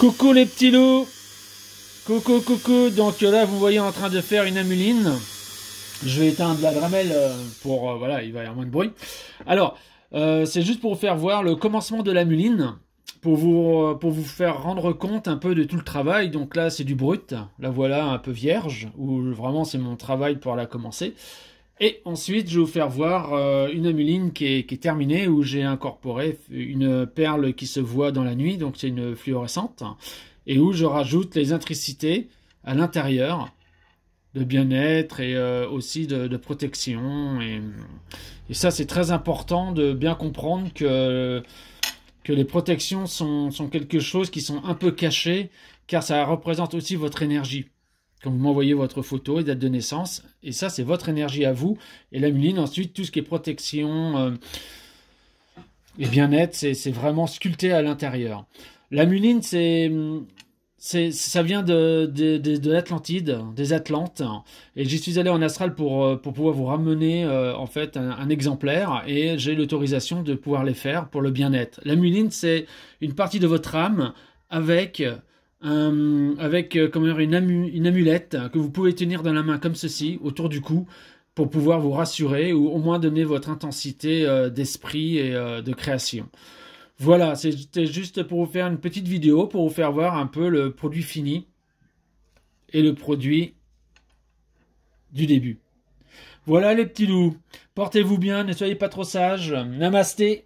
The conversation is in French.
Coucou les petits loups Coucou, coucou Donc euh, là, vous voyez en train de faire une amuline. Je vais éteindre la gramelle euh, pour... Euh, voilà, il va y avoir moins de bruit. Alors, c'est juste pour vous faire voir le commencement de l'amuline, pour vous, pour vous faire rendre compte un peu de tout le travail. Donc là, c'est du brut. La voilà un peu vierge, où vraiment c'est mon travail pour la commencer. Et ensuite, je vais vous faire voir euh, une amuline qui est, terminée, où j'ai incorporé une perle qui se voit dans la nuit, donc c'est une fluorescente, et où je rajoute les intricités à l'intérieur de bien-être et euh, aussi de, protection. Et, ça, c'est très important de bien comprendre que, que les protections sont, sont quelque chose qui sont un peu cachées, car ça représente aussi votre énergie quand vous m'envoyez votre photo et date de naissance. Et ça, c'est votre énergie à vous. Et la muline, ensuite, tout ce qui est protection euh, et bien-être, c'est vraiment sculpté à l'intérieur. La muline, c'est ça vient de, de, l'Atlantide, des Atlantes, et j'y suis allé en astral pour, euh, pour pouvoir vous ramener euh, en fait un exemplaire, et j'ai l'autorisation de pouvoir les faire pour le bien-être. La muline, c'est une partie de votre âme avec euh, avec euh, comme une, une, amulette que vous pouvez tenir dans la main comme ceci, autour du cou, pour pouvoir vous rassurer ou au moins donner votre intensité euh, d'esprit et de création. Voilà, c'était juste pour vous faire une petite vidéo, pour vous faire voir un peu le produit fini et le produit du début. Voilà les petits loups, portez-vous bien, ne soyez pas trop sages, namasté